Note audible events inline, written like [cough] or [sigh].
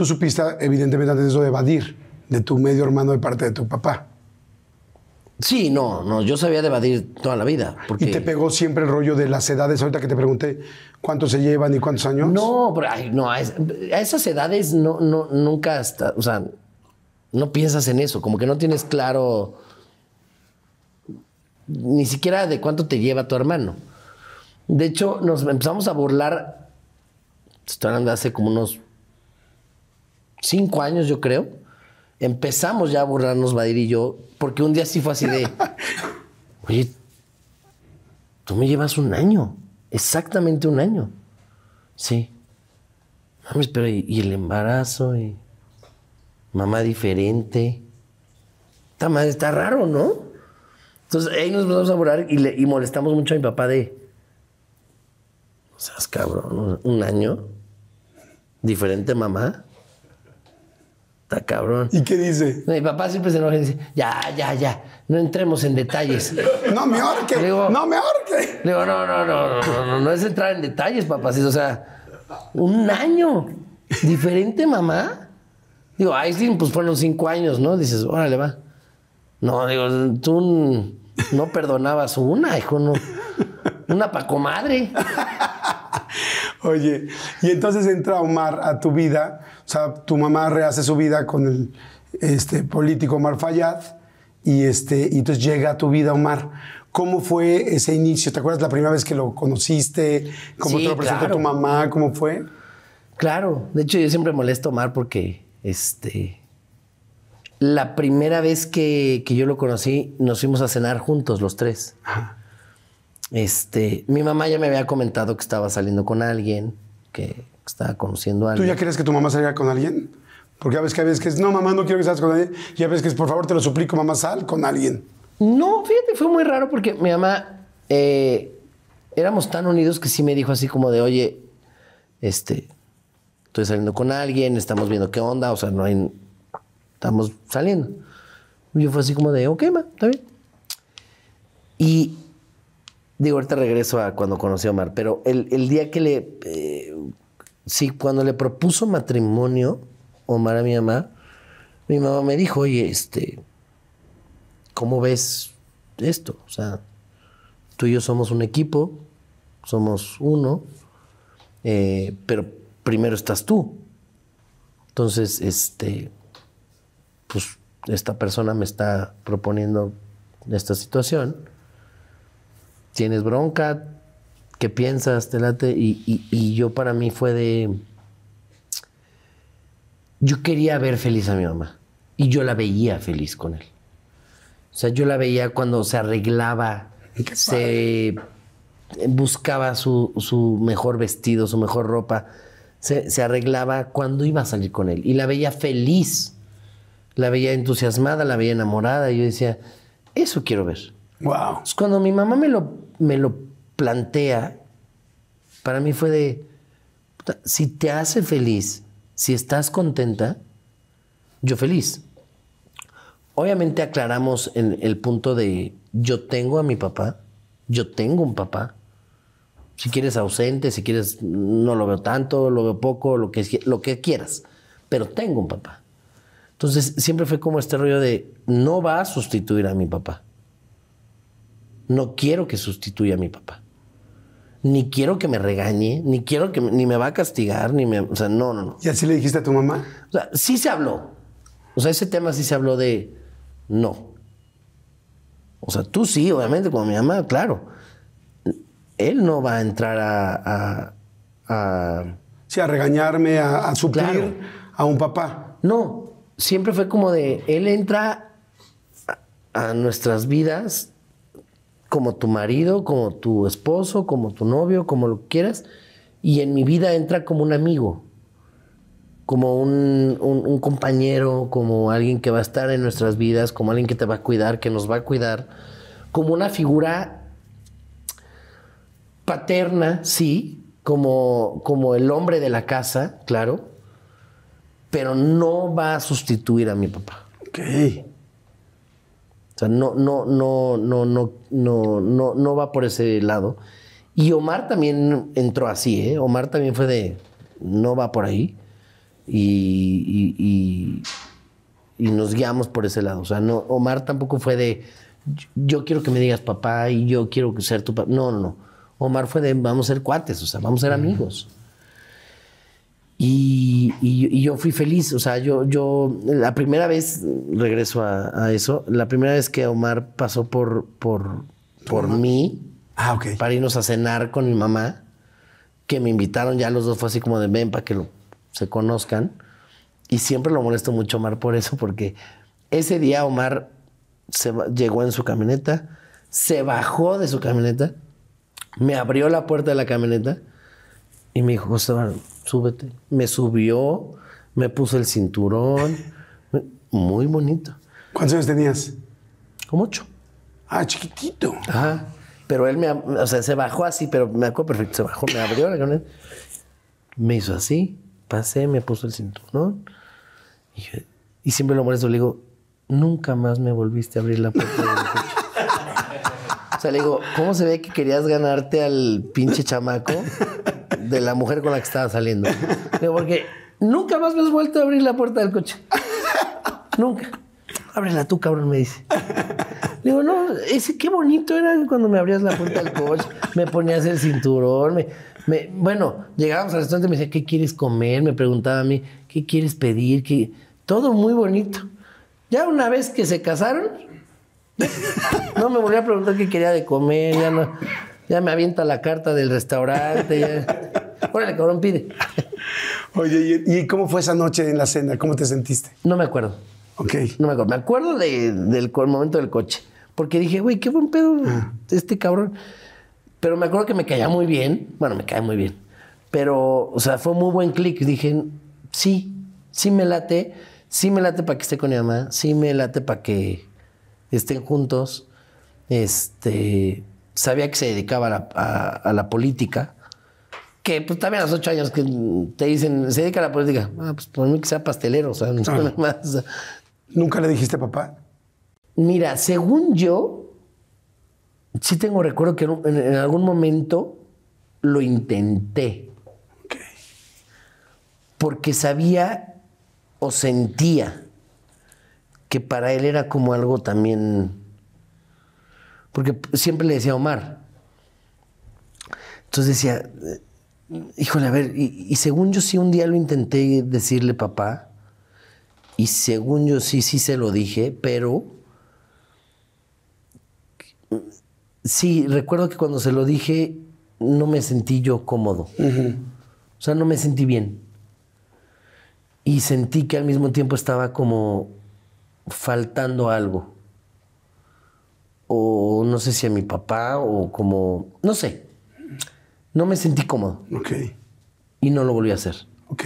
Tú supiste, evidentemente, antes de eso, evadir de tu medio hermano de parte de tu papá. Sí, no, no, yo sabía de evadir toda la vida. Porque... ¿Y te pegó siempre el rollo de las edades? Ahorita que te pregunté cuánto se llevan y cuántos años. No, a, esas edades no, no, nunca hasta, o sea, no piensas en eso, como que no tienes claro ni siquiera de cuánto te lleva tu hermano. De hecho, nos empezamos a burlar, estoy hablando hace como unos cinco años, yo creo, empezamos ya a burlarnos, Badir y yo, porque un día sí fue así de, [laughs] oye, tú me llevas un año, exactamente un año. Sí. pero y, el embarazo, y mamá diferente. Esta madre está raro, ¿no? Entonces ahí nos empezamos a burlar y, molestamos mucho a mi papá de, o sea, cabrón, un año, diferente mamá cabrón. ¿Y qué dice? Mi papá siempre se enoja y dice, ya, ya, ya, no entremos en detalles. [laughs] no me ahorque, no me ahorque. Digo, no, no, no, no, no, es entrar en detalles, papacito. O sea, un año. ¿Diferente, mamá? Digo, sí, pues fueron cinco años, ¿no? Dices, órale, va. No, digo, tú no perdonabas una, hijo, no. Una pacomadre. Oye, y entonces entra Omar a tu vida, o sea, tu mamá rehace su vida con el este, político Omar Fayad, y, este, y entonces llega a tu vida Omar. ¿Cómo fue ese inicio? ¿Te acuerdas la primera vez que lo conociste? ¿Cómo te lo presentó tu mamá? ¿Cómo fue? Claro, de hecho yo siempre molesto a Omar porque este, la primera vez que, que yo lo conocí nos fuimos a cenar juntos los tres. Ajá. Este, mi mamá ya me había comentado que estaba saliendo con alguien, que estaba conociendo a alguien. ¿Tú ya crees que tu mamá salga con alguien? Porque a veces que que es, no, mamá, no quiero que salgas con alguien. Y a veces que es, por favor, te lo suplico, mamá, sal con alguien. No, fíjate, fue muy raro porque mi mamá, eh, éramos tan unidos que sí me dijo así como de, oye, este, estoy saliendo con alguien, estamos viendo qué onda, o sea, no hay, estamos saliendo. Y yo fue así como de, ok, ma, está bien. Y Digo, ahorita regreso a cuando conocí a Omar, pero el, día que le. Eh, sí, cuando le propuso matrimonio Omar a mi mamá, mi mamá me dijo, oye, este. ¿Cómo ves esto? O sea, tú y yo somos un equipo, somos uno, eh, pero primero estás tú. Entonces, este. Pues esta persona me está proponiendo esta situación tienes bronca, ¿qué piensas? Te late. Y, yo para mí fue de. Yo quería ver feliz a mi mamá. Y yo la veía feliz con él. O sea, yo la veía cuando se arreglaba, se buscaba su, mejor vestido, su mejor ropa, se, se arreglaba cuando iba a salir con él. Y la veía feliz, la veía entusiasmada, la veía enamorada. Y yo decía, eso quiero ver cuando mi mamá me lo, me lo plantea, para mí fue de, si te hace feliz, si estás contenta, yo feliz. Obviamente aclaramos en el punto de, yo tengo a mi papá, yo tengo un papá. Si quieres ausente, si quieres, no lo veo tanto, lo veo poco, lo que, lo que quieras. Pero tengo un papá. Entonces siempre fue como este rollo de, no va a sustituir a mi papá no quiero que sustituya a mi papá. Ni quiero que me regañe, ni quiero que ni me va a castigar, ni me, o sea, no, no, no. ¿Y así le dijiste a tu mamá? O sea, sí se habló. O sea, ese tema sí se habló de no. O sea, tú sí, obviamente, como mi mamá, claro. Él no va a entrar a, a, sí, a regañarme, a, suplir a un papá. No, siempre fue como de, él entra a nuestras vidas como tu marido, como tu esposo, como tu novio, como lo quieras, y en mi vida entra como un amigo, como un, compañero, como alguien que va a estar en nuestras vidas, como alguien que te va a cuidar, que nos va a cuidar, como una figura paterna, sí, como, como el hombre de la casa, claro, pero no va a sustituir a mi papá. Okay sea, no, no, no, no, no, no, no, va por ese lado. Y Omar también entró así, ¿eh? Omar también fue de, no va por ahí. Y, y, nos guiamos por ese lado. O sea, no, Omar tampoco fue de, yo quiero que me digas papá y yo quiero ser tu papá. No, no, no. Omar fue de, vamos a ser cuates, o sea, vamos a ser amigos. Y, yo fui feliz, o sea, yo, yo la primera vez, regreso a, eso, la primera vez que Omar pasó por, por, por mí ah, para irnos a cenar con mi mamá, que me invitaron ya los dos, fue así como de ven para que lo, se conozcan. Y siempre lo molesto mucho Omar por eso, porque ese día Omar se, llegó en su camioneta, se bajó de su camioneta, me abrió la puerta de la camioneta y me dijo, Gustavo súbete. Me subió, me puso el cinturón. [laughs] Muy bonito. ¿Cuántos años tenías? Como ocho. Ah, chiquitito. Ajá. Pero él me, o sea, se bajó así, pero me acuerdo perfecto, se bajó, me abrió la camioneta. Me hizo así, pasé, me puso el cinturón. Y, siempre lo molesto, le digo, nunca más me volviste a abrir la puerta [laughs] O sea, le digo, ¿cómo se ve que querías ganarte al pinche chamaco? de la mujer con la que estaba saliendo. Porque nunca más me has vuelto a abrir la puerta del coche. Nunca. Ábrela tú, cabrón, me dice. Le digo, no, ese qué bonito era cuando me abrías la puerta del coche, me ponías el cinturón, me, bueno, llegábamos al restaurante, me decía, ¿qué quieres comer? Me preguntaba a mí, ¿qué quieres pedir? que Todo muy bonito. Ya una vez que se casaron, no me volví a preguntar qué quería de comer, ya no ya me avienta la carta del restaurante. [laughs] Órale, cabrón, pide. Oye, ¿y cómo fue esa noche en la cena? ¿Cómo te sentiste? No me acuerdo. Ok. No me acuerdo. Me acuerdo del momento del coche. Porque dije, güey, qué buen pedo ah. este cabrón. Pero me acuerdo que me caía muy bien. Bueno, me caía muy bien. Pero, o sea, fue muy buen clic. Dije, sí, sí me late. Sí me late para que esté con mi mamá. Sí me late para que estén juntos. Este, sabía que se dedicaba a la, política, que pues también a los ocho años que te dicen, se dedica a la política, ah, pues por mí que sea pastelero, o sea, no [laughs] más. ¿Nunca le dijiste papá? Mira, según yo, sí tengo recuerdo que en, algún momento lo intenté. Porque sabía o sentía que para él era como algo también porque siempre le decía a Omar. Entonces decía, híjole, a ver, y, según yo sí un día lo intenté decirle papá, y según yo sí, sí se lo dije, pero sí, recuerdo que cuando se lo dije no me sentí yo cómodo. O sea, no me sentí bien. Y sentí que al mismo tiempo estaba como faltando algo. O no sé si a mi papá o como, no sé. No me sentí cómodo. Ok. Y no lo volví a hacer. Ok.